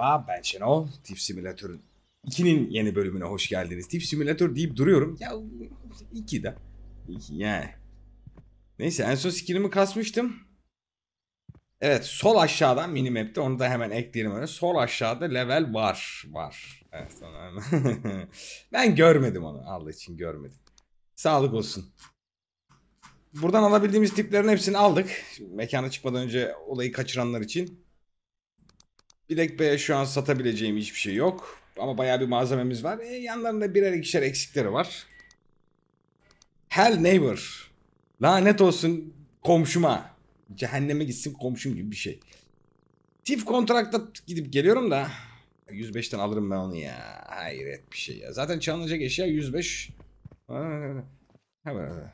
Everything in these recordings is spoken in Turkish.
Merhaba ben Şenol. Tif Simülatör'ün 2'nin yeni bölümüne hoş geldiniz. Tif Simulator deyip duruyorum. Ya 2 de. yani. Neyse en son skinimi kasmıştım. Evet sol aşağıdan mini map'te onu da hemen ekleyelim öyle. Sol aşağıda level var. Var. Evet onu ben görmedim onu. Allah için görmedim. Sağlık olsun. Buradan alabildiğimiz tiplerin hepsini aldık. Şimdi mekana çıkmadan önce olayı kaçıranlar için. Bilek B'ye şu an satabileceğim hiçbir şey yok. Ama bayağı bir malzememiz var. E, yanlarında birer ikişer eksikleri var. Hell neighbor. Lanet olsun komşuma. Cehenneme gitsin komşum gibi bir şey. Tif kontrakta gidip geliyorum da. 105'ten alırım ben onu ya. Hayret bir şey ya. Zaten çalınacak eşya 105. Hemen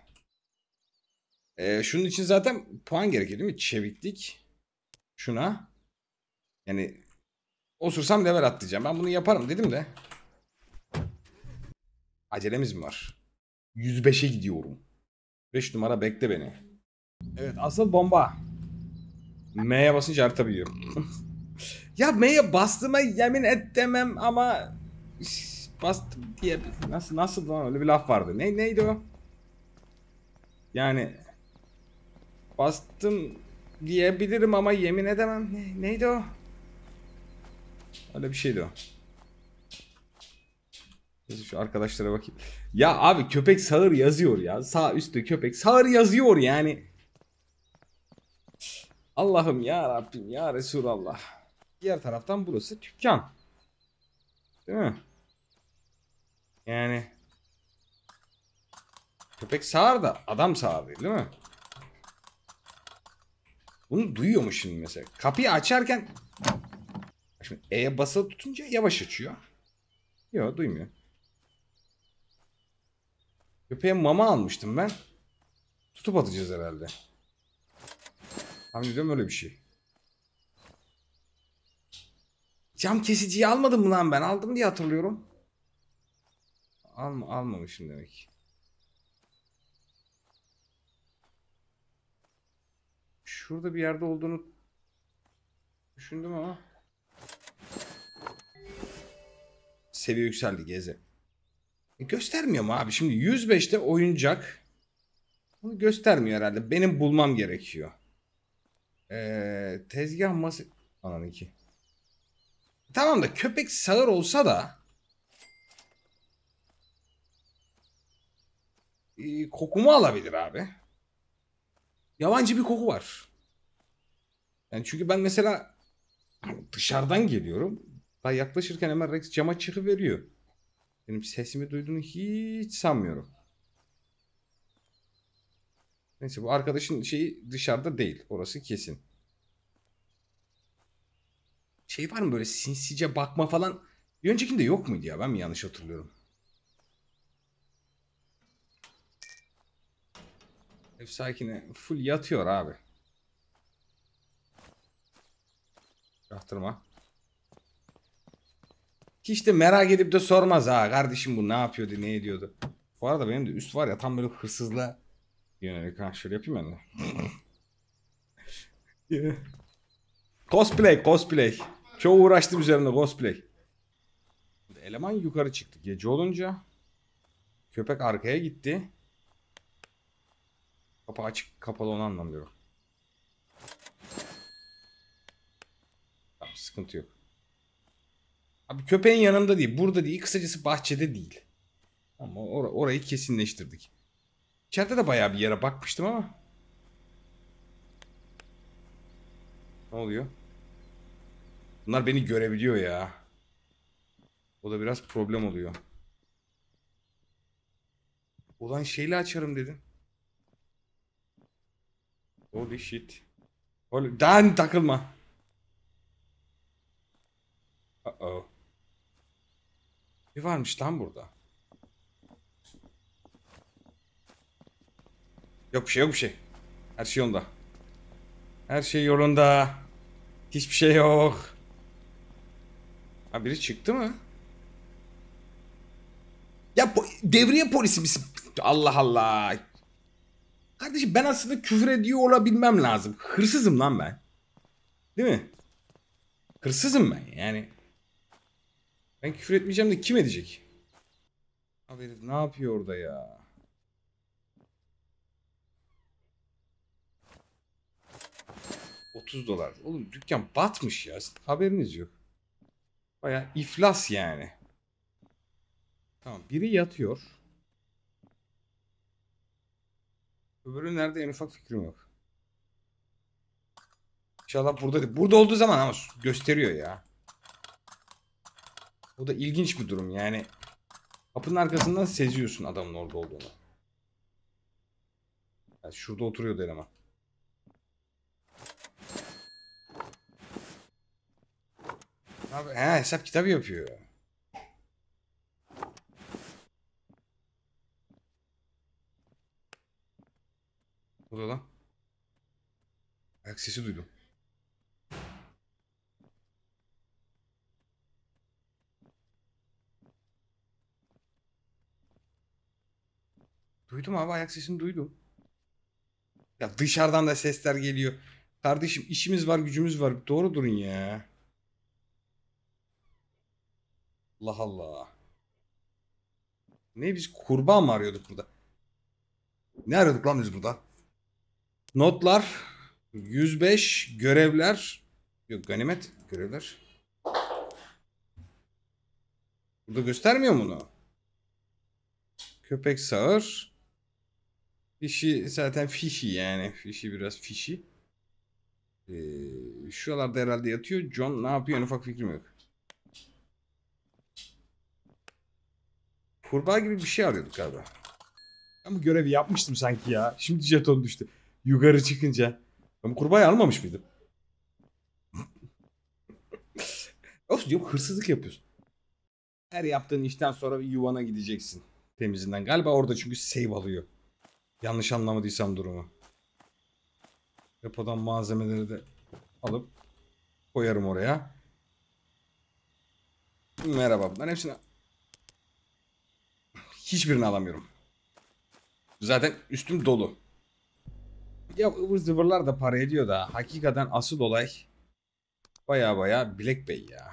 Ee, şunun için zaten puan gerekiyor değil mi? Çeviklik. Şuna. Yani Osursam level atlayacağım. Ben bunu yaparım dedim de. Acelemiz mi var? 105'e gidiyorum. 5 numara bekle beni. Evet asıl bomba. M'ye basınca harita büyüyor. ya M'ye bastığıma yemin et demem ama bastım diye nasıl nasıl lan öyle bir laf vardı. Ne neydi o? Yani bastım diyebilirim ama yemin edemem. Ne, neydi o? Öyle bir şeydi o. Şu arkadaşlara bakayım. Ya abi köpek sağır yazıyor ya. Sağ üstte köpek sağır yazıyor yani. Allah'ım ya Rabbim ya Resulallah. Diğer taraftan burası dükkan. Değil mi? Yani köpek sağır da adam sağır değil, mi? Bunu duyuyor şimdi mesela? Kapıyı açarken Şimdi E'ye basılı tutunca yavaş açıyor. Yok duymuyor. Köpeğe mama almıştım ben. Tutup atacağız herhalde. Tahmin ediyorum öyle bir şey. Cam kesiciyi almadım mı lan ben? Aldım diye hatırlıyorum. Alma, almamışım demek. Şurada bir yerde olduğunu düşündüm ama seviye yükseldi Gezi. E göstermiyor mu abi? Şimdi 105'te oyuncak bunu göstermiyor herhalde. Benim bulmam gerekiyor. Ee, tezgah masa... Anam iki. Tamam da köpek sağır olsa da e, kokumu alabilir abi. Yabancı bir koku var. Yani çünkü ben mesela dışarıdan geliyorum. Daha yaklaşırken hemen Rex cama çıkıveriyor. Benim sesimi duyduğunu hiç sanmıyorum. Neyse bu arkadaşın şeyi dışarıda değil. Orası kesin. Şey var mı böyle sinsice bakma falan? Bir öncekinde yok muydu ya? Ben mi yanlış hatırlıyorum? Ev sakini full yatıyor abi. Yahtırma. Ki işte merak edip de sormaz ha kardeşim bu ne yapıyordu ne ediyordu. Bu arada benim de üst var ya tam böyle hırsızla yönelik ha şöyle yapayım ben de. cosplay cosplay. Çok uğraştım üzerinde cosplay. Eleman yukarı çıktı gece olunca. Köpek arkaya gitti. Kapı açık kapalı onu anlamıyorum. Tamam, sıkıntı yok. Abi köpeğin yanında değil. Burada değil. Kısacası bahçede değil. Ama or orayı kesinleştirdik. İçeride de bayağı bir yere bakmıştım ama. Ne oluyor? Bunlar beni görebiliyor ya. O da biraz problem oluyor. Ulan şeyle açarım dedim. Holy shit. Holy... Dan takılma. Uh oh. Ne varmış lan burada? Yok bir şey yok bir şey. Her şey yolunda. Her şey yolunda. Hiçbir şey yok. Ha biri çıktı mı? Ya po devriye polisi misin? Allah Allah. Kardeşim ben aslında küfür ediyor olabilmem lazım. Hırsızım lan ben. Değil mi? Hırsızım ben yani. Ben küfür etmeyeceğim de kim edecek? Abi ne yapıyor orada ya? ...30 dolar. Oğlum dükkan batmış ya. Haberiniz yok. Baya iflas yani. Tamam biri yatıyor. Öbürü nerede en ufak fikrim yok. İnşallah burada Burada olduğu zaman ama gösteriyor ya. Bu da ilginç bir durum yani. Kapının arkasından seziyorsun adamın orada olduğunu. Yani şurada oturuyordu eleman. Abi, he, hesap kitabı yapıyor. Bu da lan. Ayak sesi duydum. Duydum abi ayak sesini duydum. Ya dışarıdan da sesler geliyor. Kardeşim işimiz var gücümüz var. Doğru durun ya. Allah Allah. Ne biz kurban mı arıyorduk burada? Ne arıyorduk lan biz burada? Notlar 105 görevler yok ganimet görevler. Burada göstermiyor mu bunu? Köpek sağır. Fişi zaten fişi yani. Fişi biraz fişi. Ee, şuralarda herhalde yatıyor. John ne yapıyor en ufak fikrim yok. Kurbağa gibi bir şey alıyorduk galiba. Ben bu görevi yapmıştım sanki ya. Şimdi jeton düştü. Yukarı çıkınca. Ben bu kurbağayı almamış mıydım? Olsun diyorum hırsızlık yapıyorsun. Her yaptığın işten sonra bir yuvana gideceksin. Temizinden. Galiba orada çünkü save alıyor. Yanlış anlamadıysam durumu. Depodan malzemeleri de alıp koyarım oraya. Merhaba. Ben hepsini hiçbirini alamıyorum. Zaten üstüm dolu. Ya ıvır zıvırlar da para ediyor da hakikaten asıl olay baya baya Black Bey ya.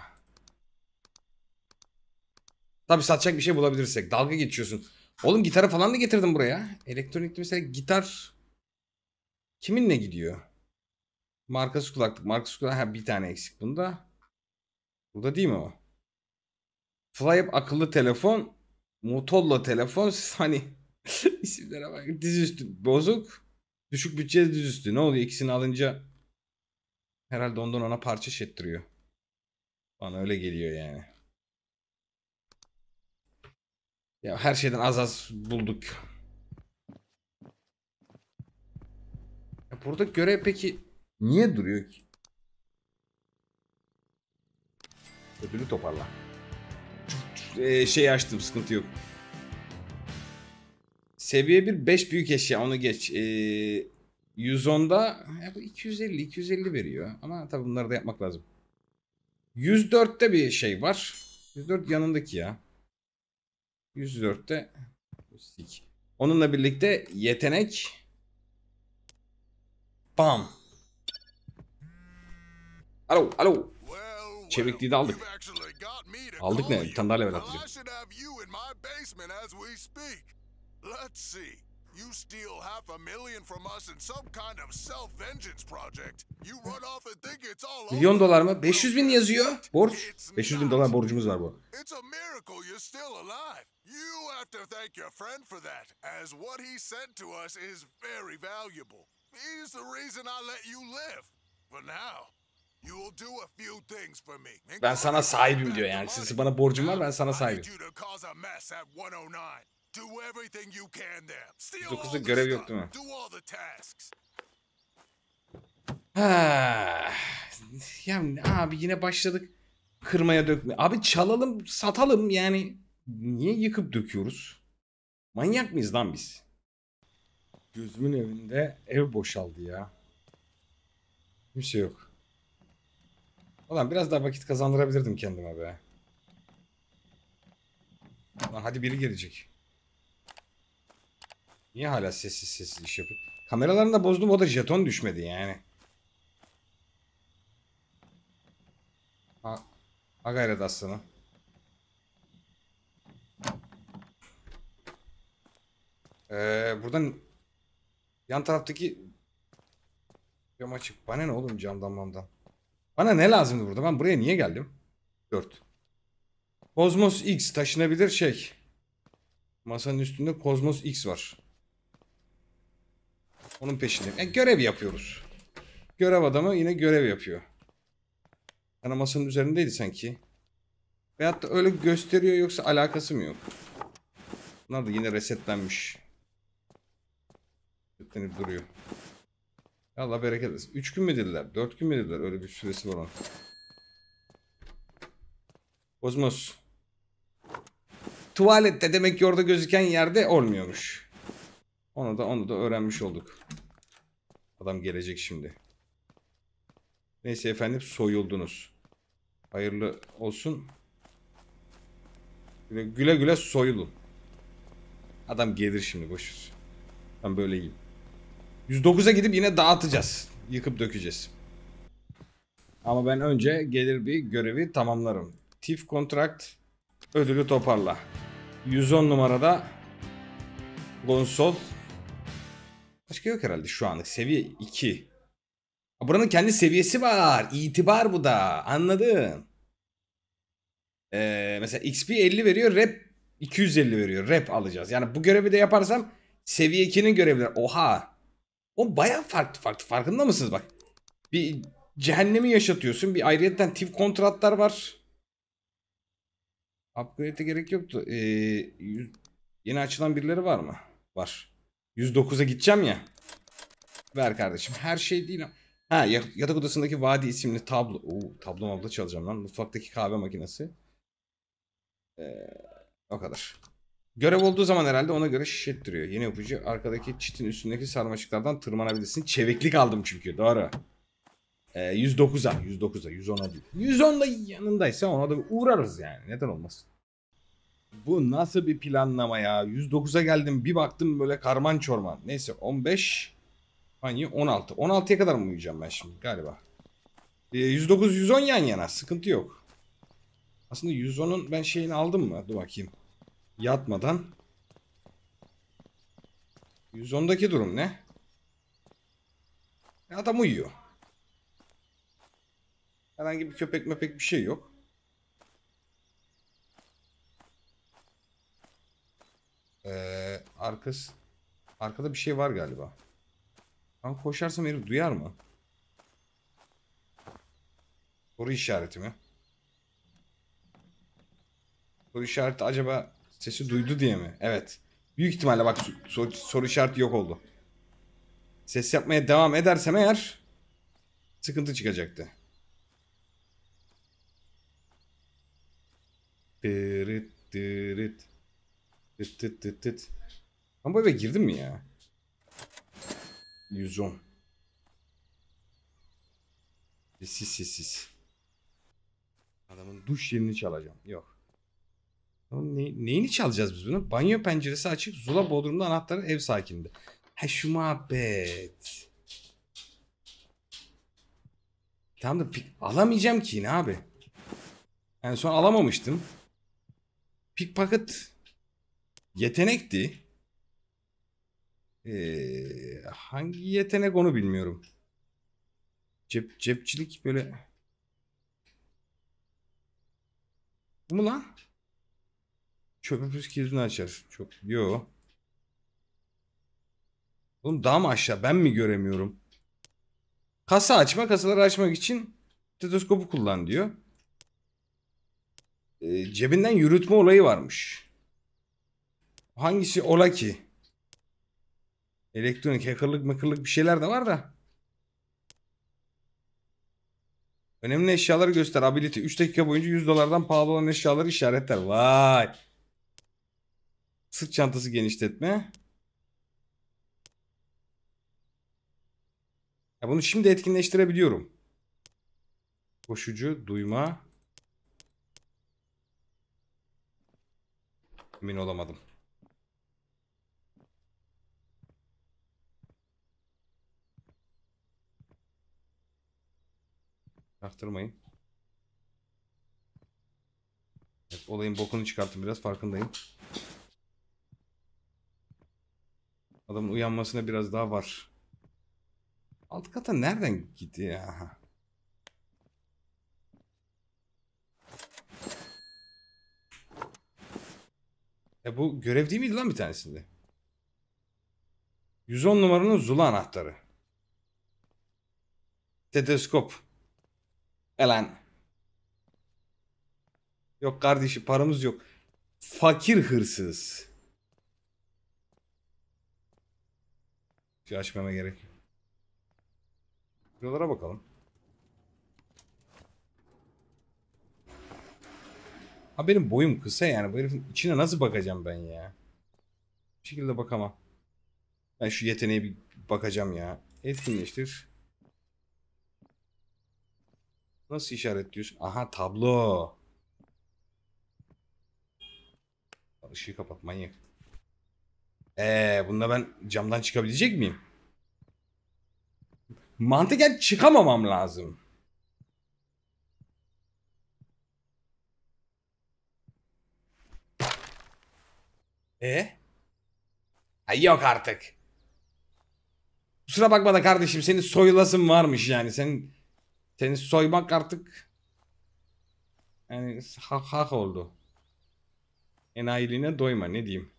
Tabi satacak bir şey bulabilirsek. Dalga geçiyorsun. Oğlum gitarı falan da getirdim buraya. Elektronikte mesela gitar kiminle gidiyor? Markası kulaklık. Markası kulaklık. Ha, bir tane eksik bunda. Burada değil mi o? Flyup akıllı telefon. Motorola telefon. Hani isimlere bak. Dizüstü bozuk. Düşük bütçe dizüstü. Ne oluyor? İkisini alınca herhalde ondan ona parça şettiriyor. Bana öyle geliyor yani. Ya her şeyden az az bulduk. Ya burada görev peki niye duruyor ki? Ödülü toparla. Ee, şey açtım sıkıntı yok. Seviye 1 5 büyük eşya onu geç. Ee, 110'da ya bu 250 250 veriyor ama tabii bunları da yapmak lazım. 104'te bir şey var. 104 yanındaki ya. 104'te Onunla birlikte yetenek Bam Alo alo Çevikliği de aldık Aldık ne? Bir tane daha level atacağım Let's see. You steal half a million from us in some kind of self-vengeance project. You run off and think it's all Milyon dolar mı? 500 bin yazıyor. Borç. 500 bin dolar borcumuz var bu. It's a miracle you're still alive. You have to thank your friend for that, as what he said to us is very valuable. He's the reason I let you live. For now, ben sana sahibim diyor yani. Siz bana borcum var ben sana sahibim. Do everything you can there. 9'da görev yok değil mi? Do all the tasks. Ha. Yani abi yine başladık kırmaya dökme. Abi çalalım, satalım yani. Niye yıkıp döküyoruz? Manyak mıyız lan biz? Gözümün evinde ev boşaldı ya. Kimse yok. Ulan biraz daha vakit kazandırabilirdim kendime be. Lan hadi biri gelecek. Niye hala sessiz sessiz iş yapıyor? Kameralarını da bozdum o da jeton düşmedi yani. Ha, ha gayret aslanım. Ee, buradan yan taraftaki cam açık. Bana ne oğlum camdan mamdan. Bana ne lazımdı burada? Ben buraya niye geldim? 4. Kozmos X taşınabilir şey. Masanın üstünde Kozmos X var. Onun peşindeyim. Yani e, görev yapıyoruz. Görev adamı yine görev yapıyor. Yani masanın üzerindeydi sanki. Veyahut da öyle gösteriyor yoksa alakası mı yok? Bunlar da yine resetlenmiş. Resetlenip duruyor. Allah bereket etsin. 3 gün mü dediler? 4 gün mü dediler? Öyle bir süresi var onun. Kozmos. Tuvalette demek ki orada gözüken yerde olmuyormuş. Onu da onu da öğrenmiş olduk. Adam gelecek şimdi. Neyse efendim soyuldunuz. Hayırlı olsun. Güle güle, güle soyulun. Adam gelir şimdi boşver. Ben böyle iyiyim. 109'a gidip yine dağıtacağız. Yıkıp dökeceğiz. Ama ben önce gelir bir görevi tamamlarım. TIF kontrakt ödülü toparla. 110 numarada Gonsol Başka yok herhalde şu anlık. Seviye 2. Buranın kendi seviyesi var. İtibar bu da. Anladım. Ee, mesela XP 50 veriyor. Rep 250 veriyor. Rep alacağız. Yani bu görevi de yaparsam seviye 2'nin görevleri. Oha. O baya farklı farklı. Farkında mısınız bak. Bir cehennemi yaşatıyorsun. Bir ayrıyetten tip kontratlar var. Upgrade'e gerek yoktu. Ee, yeni açılan birileri var mı? Var. 109'a gideceğim ya. Ver kardeşim. Her şey değil. Ha yatak odasındaki Vadi isimli tablo. Oo, tablo mablo çalacağım lan. Mutfaktaki kahve makinesi. Ee, o kadar. Görev olduğu zaman herhalde ona göre şişet duruyor. Yeni yapıcı arkadaki çitin üstündeki sarmaşıklardan tırmanabilirsin. Çeviklik aldım çünkü. Doğru. Ee, 109'a. 109'a. 110'a değil. 110'da yanındaysa ona da uğrarız yani. Neden olmasın? Bu nasıl bir planlama ya? 109'a geldim bir baktım böyle karman çorman. Neyse 15. Hani 16. 16'ya kadar mı uyuyacağım ben şimdi galiba? E, 109 110 yan yana sıkıntı yok. Aslında 110'un ben şeyini aldım mı? Dur bakayım. Yatmadan. 110'daki durum ne? Adam uyuyor. Herhangi bir köpek mepek bir şey yok. Ee, arkası... Arkada bir şey var galiba. Ben koşarsam herif duyar mı? Soru işareti mi? Soru işareti acaba sesi duydu diye mi? Evet. Büyük ihtimalle bak soru, soru işareti yok oldu. Ses yapmaya devam edersem eğer sıkıntı çıkacaktı. Dırıt dırıt. Tıt tıt tıt tıt. Ama bu eve girdim mi ya? 110. E, sis sis sis. Adamın duş yerini çalacağım. Yok. ne, neyini çalacağız biz bunu? Banyo penceresi açık. Zula bodrumda anahtarı ev sakininde. Ha şu muhabbet. Tamam da pik alamayacağım ki yine abi. Yani son alamamıştım. Pickpocket yetenekti. Ee, hangi yetenek onu bilmiyorum. Cep, cepçilik böyle. Bu mu lan? Çöpü püskülünü açar. Çok yo. Oğlum daha mı aşağı? Ben mi göremiyorum? Kasa açma, kasaları açmak için stetoskopu kullan diyor. Ee, cebinden yürütme olayı varmış. Hangisi ola ki? Elektronik hackerlık mıkırlık bir şeyler de var da. Önemli eşyaları göster. Ability 3 dakika boyunca 100 dolardan pahalı olan eşyaları işaretler. Vay. Sırt çantası genişletme. Ya bunu şimdi etkinleştirebiliyorum. Koşucu, duyma. Emin olamadım. Çaktırmayın. Evet, olayın bokunu çıkarttım biraz farkındayım. Adamın uyanmasına biraz daha var. Alt kata nereden gitti ya? E bu görev değil miydi lan bir tanesinde? 110 numaranın Zula anahtarı. Teleskop. E lan. Yok kardeşim paramız yok. Fakir hırsız. Şey açmama gerek yok. Şuralara bakalım. Ha benim boyum kısa yani. Bu herifin içine nasıl bakacağım ben ya? Bir şekilde bakamam. Ben şu yeteneğe bir bakacağım ya. Etkinleştir. Nasıl işaretliyorsun? Aha tablo. Işığı kapat manyak. Eee bunda ben camdan çıkabilecek miyim? Mantıken çıkamamam lazım. E? Ay yok artık. Kusura bakma da kardeşim senin soyulasın varmış yani. Sen seni soymak artık yani hak, hak oldu. Enayiliğine doyma ne diyeyim.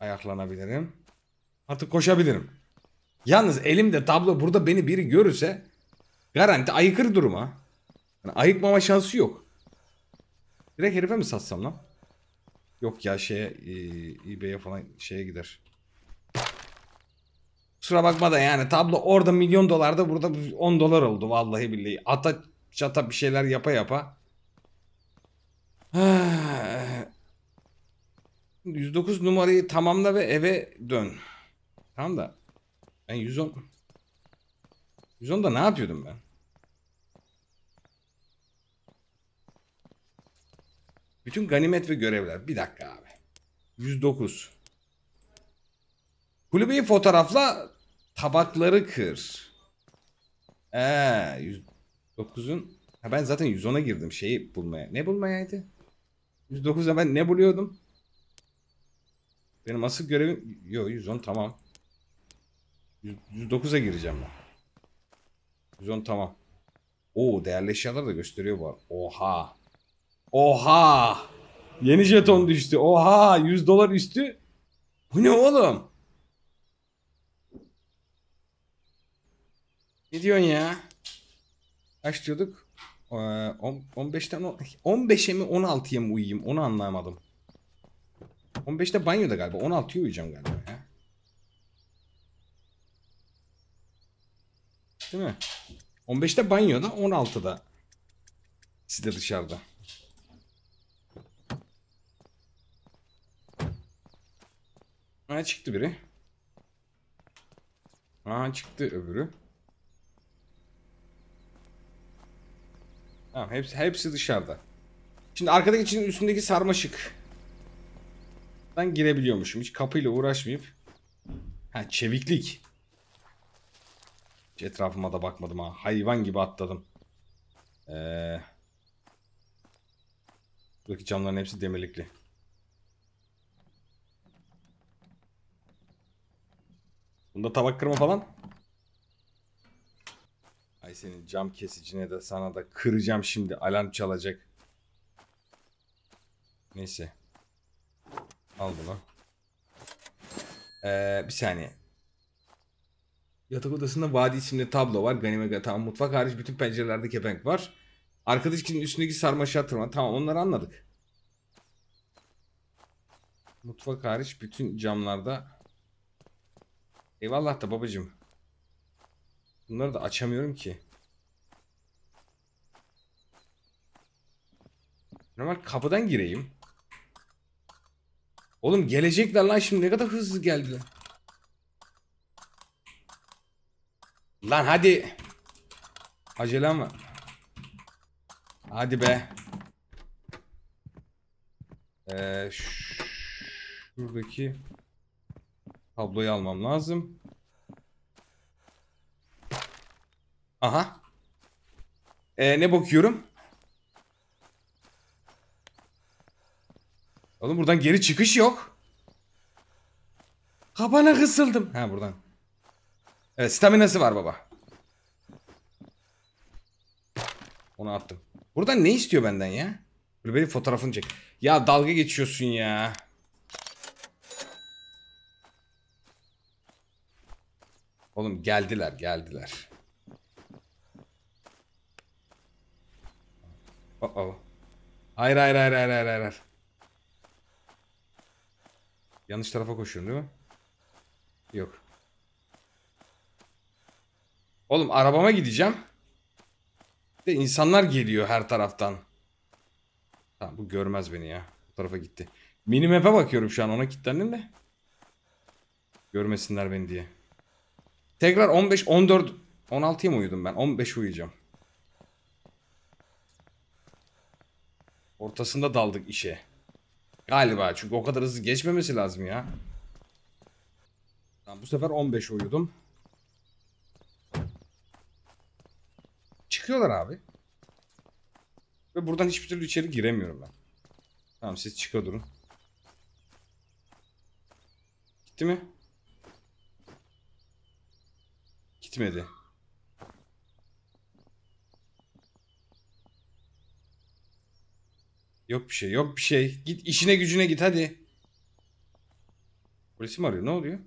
Ayaklanabilirim. Artık koşabilirim. Yalnız elimde tablo burada beni biri görürse garanti aykırı duruma. Yani ayıkmama şansı yok. Direkt herife mi satsam lan? Yok ya şeye e, eBay'e falan şeye gider. Kusura bakma da yani tablo orada milyon dolarda burada 10 dolar oldu vallahi billahi. Ata çata bir şeyler yapa yapa. 109 numarayı tamamla ve eve dön. Tamam da ben 110 110'da ne yapıyordum ben? Bütün ganimet ve görevler. Bir dakika abi. 109. Kulübeyi fotoğrafla Tabakları kır. Ee, 109'un... Ha ben zaten 110'a girdim şeyi bulmaya. Ne bulmayaydı? 109'a ben ne buluyordum? Benim asıl görevim... Yo 110 tamam. 109'a gireceğim ben. 110 tamam. Oo değerli eşyalar da gösteriyor bu Oha. Oha. Yeni jeton düştü. Oha 100 dolar üstü. Bu ne oğlum? Ne diyorsun ya? Kaç diyorduk? Ee, 15'ten 15'e mi 16'ya mı uyuyayım onu anlamadım. 15'te banyoda galiba 16'ya uyuyacağım galiba ya. Değil mi? 15'te banyoda 16'da siz de dışarıda. Ha çıktı biri. Ha çıktı öbürü. Tamam hepsi, hepsi dışarıda. Şimdi arkadaki için üstündeki sarmaşık. Ben girebiliyormuşum. Hiç kapıyla uğraşmayıp. Ha çeviklik. Hiç etrafıma da bakmadım ha. Hayvan gibi atladım. Ee, buradaki camların hepsi demirlikli. Bunda tabak kırma falan. Ay senin cam kesicine de sana da kıracağım şimdi. Alarm çalacak. Neyse. Al bunu. Ee, bir saniye. Yatak odasında Vadi isimli tablo var. Ganime yatağın mutfak hariç bütün pencerelerde kepenk var. Arkadaş kişinin üstündeki sarmaşığa tırman. Tamam onları anladık. Mutfak hariç bütün camlarda. Eyvallah da babacım. Bunları da açamıyorum ki. Normal kapıdan gireyim. Oğlum gelecekler lan şimdi ne kadar hızlı geldiler. Lan hadi. Acelem var. Hadi be. Ee, şuradaki tabloyu almam lazım. Aha. Ee, ne bakıyorum? Oğlum buradan geri çıkış yok. Kabana kısıldım. Ha buradan. Evet staminası var baba. Onu attım. Buradan ne istiyor benden ya? Böyle benim fotoğrafını çek. Ya dalga geçiyorsun ya. Oğlum geldiler geldiler. Uh oh. Hayır hayır hayır hayır hayır hayır. Yanlış tarafa koşuyorum değil mi? Yok. Oğlum arabama gideceğim. De insanlar geliyor her taraftan. Tamam bu görmez beni ya. Bu tarafa gitti. Mini map'e bakıyorum şu an ona kilitlendim de. Görmesinler beni diye. Tekrar 15, 14, 16'ya mı uyudum ben? 15 uyuyacağım. Ortasında daldık işe. Galiba çünkü o kadar hızlı geçmemesi lazım ya. Tamam, bu sefer 15 uyudum. Çıkıyorlar abi. Ve buradan hiçbir türlü içeri giremiyorum ben. Tamam siz çıka durun. Gitti mi? Gitmedi. Yok bir şey yok bir şey. Git işine gücüne git hadi. Polisi mi arıyor ne oluyor?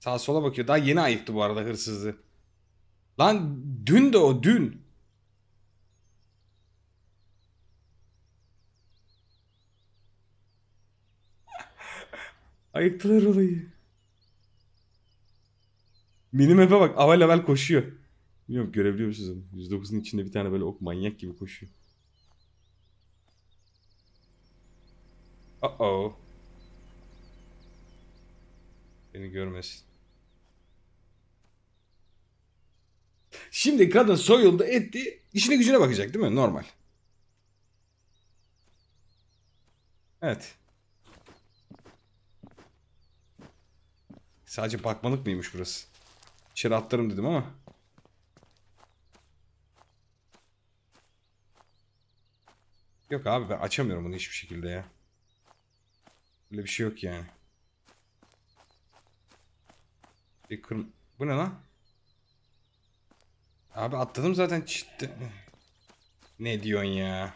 Sağa sola bakıyor. Daha yeni ayıktı bu arada hırsızı. Lan dün de o dün. Ayıktılar olayı. Minimap'e bak. Aval aval koşuyor. Bilmiyorum görebiliyor musunuz? 109'un içinde bir tane böyle ok manyak gibi koşuyor. Uh oh. Beni görmesin. Şimdi kadın soyuldu etti. İşine gücüne bakacak değil mi? Normal. Evet. Sadece bakmalık mıymış burası? İçeri atlarım dedim ama. Yok abi ben açamıyorum bunu hiçbir şekilde ya. Böyle bir şey yok yani. Bir kırm... Bu ne lan? Abi atladım zaten çitti. Ne diyorsun ya?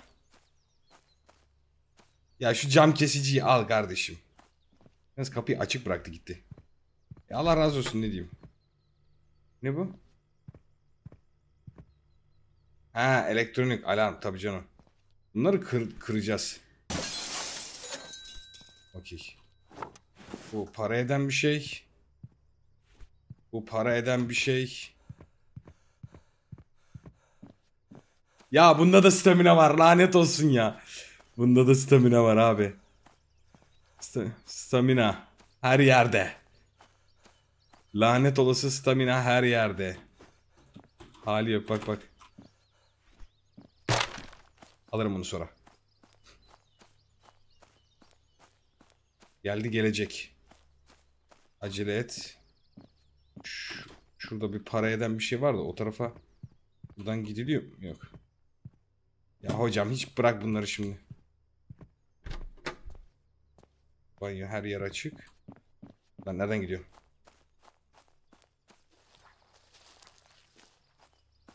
Ya şu cam kesiciyi al kardeşim. Yalnız kapıyı açık bıraktı gitti. E Allah razı olsun ne diyeyim. Ne bu? Ha elektronik alarm tabii canım. Bunları kır kıracağız. Okey. Bu para eden bir şey. Bu para eden bir şey. Ya bunda da stamina var lanet olsun ya. Bunda da stamina var abi. St stamina. Her yerde. Lanet olası stamina her yerde. Hali yok bak bak. Alırım bunu sonra. Geldi gelecek. Acele et. Şu, şurada bir para eden bir şey var da o tarafa buradan gidiliyor mu? Yok. Ya hocam hiç bırak bunları şimdi. Banyo her yer açık. Ben nereden gidiyorum?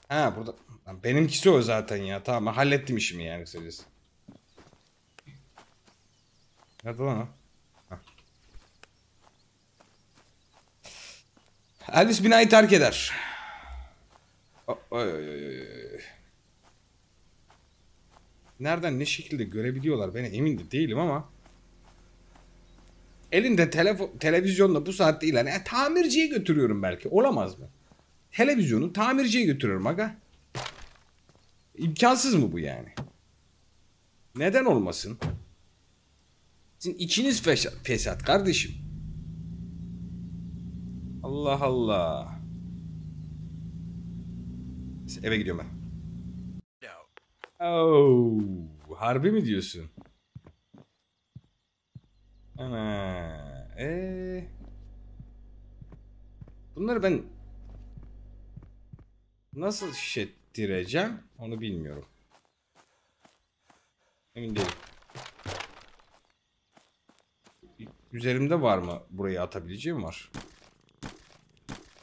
Ha burada. Benimkisi o zaten ya. Tamam hallettim işimi yani kısacası. Nerede lan Elvis binayı terk eder. Oy, oy, oy, oy. Nereden ne şekilde görebiliyorlar beni emin de değilim ama. Elinde telefon, televizyonla bu saatte ilan. E, tamirciye götürüyorum belki. Olamaz mı? televizyonu tamirciye götürüyorum aga. İmkansız mı bu yani? Neden olmasın? Sizin içiniz fesat, kardeşim. Allah Allah. eve gidiyorum ben. Oh, harbi mi diyorsun? Ana. Ee. Bunları ben Nasıl şişettireceğim onu bilmiyorum. Emin değilim. Üzerimde var mı burayı atabileceğim var.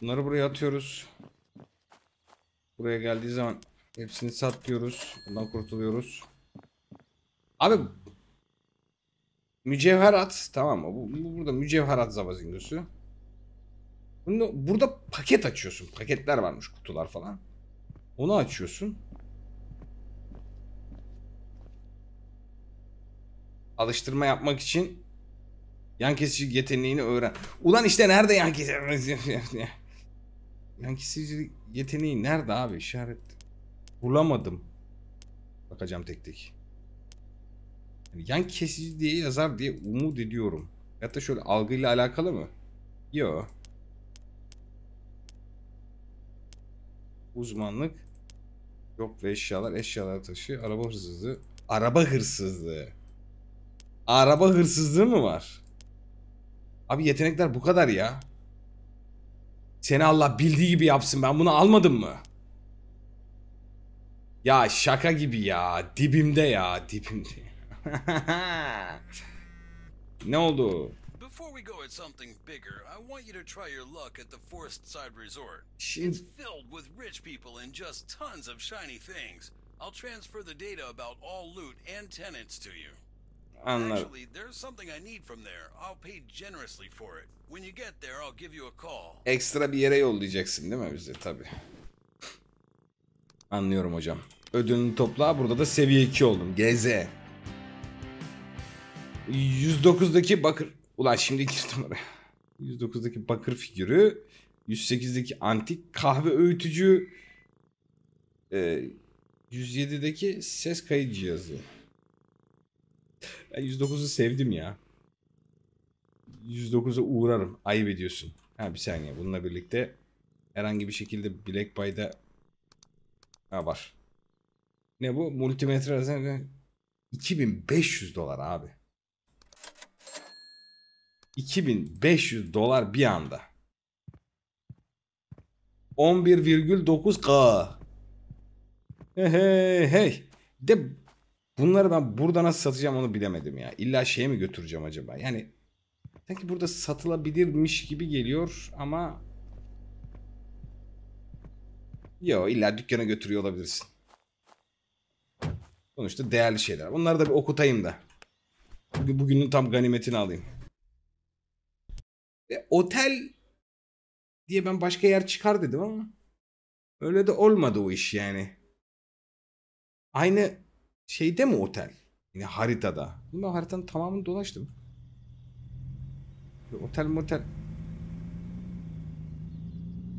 Bunları buraya atıyoruz. Buraya geldiği zaman hepsini sat diyoruz. Bundan kurtuluyoruz. Abi mücevherat tamam mı? Bu, bu burada mücevherat zabazingüsü. Bunu burada paket açıyorsun. Paketler varmış kutular falan. Onu açıyorsun. Alıştırma yapmak için yan kesici yeteneğini öğren. Ulan işte nerede yan kesici? yan kesici yeteneği nerede abi işaret? Bulamadım. Bakacağım tek tek. Yani yan kesici diye yazar diye umut ediyorum. Ya da şöyle algıyla alakalı mı? Yok. uzmanlık yok ve eşyalar eşyalar taşı araba hırsızlığı araba hırsızlığı araba hırsızlığı mı var abi yetenekler bu kadar ya seni Allah bildiği gibi yapsın ben bunu almadım mı ya şaka gibi ya dibimde ya dibimde ne oldu before we go at something bigger, I want you to try your luck at the Forest Side Resort. It's filled with rich people and just tons of shiny things. I'll transfer the data about all loot and tenants to you. Anladım. Actually, there's something I need from there. I'll pay generously for it. When you get there, I'll give you a call. Ekstra bir yere yollayacaksın değil mi bize? Tabii. Anlıyorum hocam. Ödülünü topla. Burada da seviye 2 oldum. Geze. 109'daki Bakır Ulan şimdi girdim oraya. 109'daki bakır figürü. 108'deki antik kahve öğütücü. E, 107'deki ses kayıt cihazı. Ben 109'u sevdim ya. 109'a uğrarım. Ayıp ediyorsun. Ha bir saniye. Bununla birlikte herhangi bir şekilde Black Buy'da ha, var. Ne bu? Multimetre 2500 dolar abi. 2500 dolar bir anda. 11,9K. Hey hey De bunları ben burada nasıl satacağım onu bilemedim ya. İlla şeye mi götüreceğim acaba? Yani sanki burada satılabilirmiş gibi geliyor ama Yo illa dükkana götürüyor olabilirsin. Sonuçta değerli şeyler. Bunları da bir okutayım da. Bugünün tam ganimetini alayım. Ve otel diye ben başka yer çıkar dedim ama öyle de olmadı o iş yani. Aynı şeyde mi otel? Yine haritada. Değil Haritanın tamamını dolaştım. Otel motel.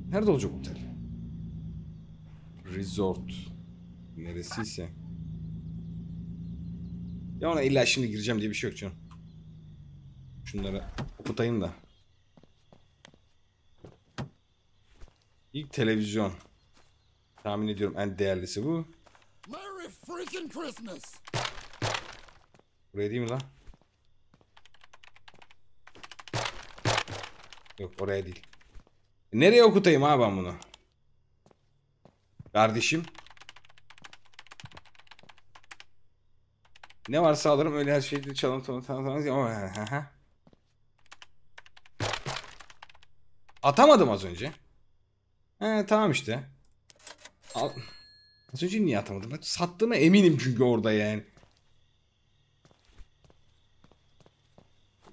Nerede olacak otel? Resort. Neresiyse. Ya ona illa şimdi gireceğim diye bir şey yok canım. Şunları okutayım da. İlk televizyon. Tahmin ediyorum en değerlisi bu. Merry freaking Christmas. Buraya değil mi lan? Yok oraya değil. Nereye okutayım ha ben bunu? Kardeşim. Ne varsa alırım öyle her şeyi çalın tanı tanı ama atamadım az önce. He tamam işte. Al. Az önce niye atamadım? Ben sattığıma eminim çünkü orada yani.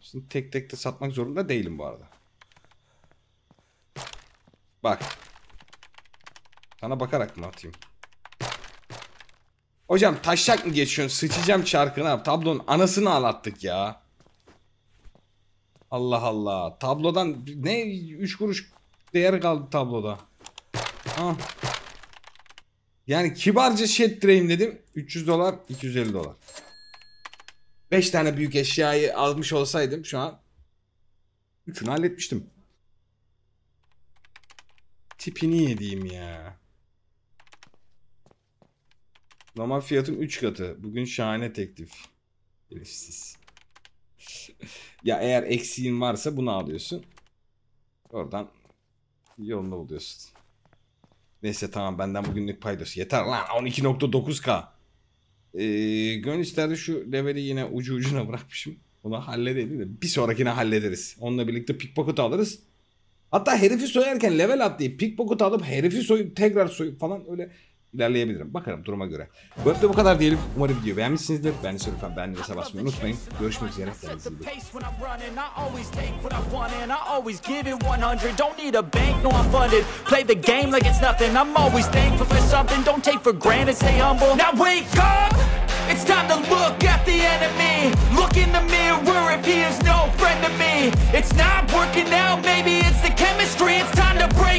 Şimdi tek tek de satmak zorunda değilim bu arada. Bak. Sana bakarak mı atayım? Hocam taşak mı geçiyorsun? Sıçacağım çarkına. Tablonun anasını ağlattık ya. Allah Allah. Tablodan ne 3 kuruş değer kaldı tabloda. Yani kibarca shed drain dedim. 300 dolar 250 dolar. 5 tane büyük eşyayı almış olsaydım şu an 3'ünü halletmiştim. Tipini yediğim ya. Normal fiyatın 3 katı. Bugün şahane teklif. Elifsiz. ya eğer eksiğin varsa bunu alıyorsun. Oradan yolunu buluyorsun. Neyse tamam benden bugünlük paydos. Yeter lan 12.9k. Ee, gönül isterdi şu leveli yine ucu ucuna bırakmışım. Bunu halledelim de bir sonrakine hallederiz. Onunla birlikte pickpocket alırız. Hatta herifi soyarken level atlayıp pickpocket alıp herifi soyup tekrar soyup falan öyle ilerleyebilirim. Bakarım duruma göre. Bölümde bu kadar diyelim. Umarım video beğenmişsinizdir. Ben Sörüfen beğenmeyi ve basmayı unutmayın. Görüşmek üzere. It's time to look at the enemy Look in the mirror if he is no friend to me It's not working out, maybe it's the chemistry It's time to break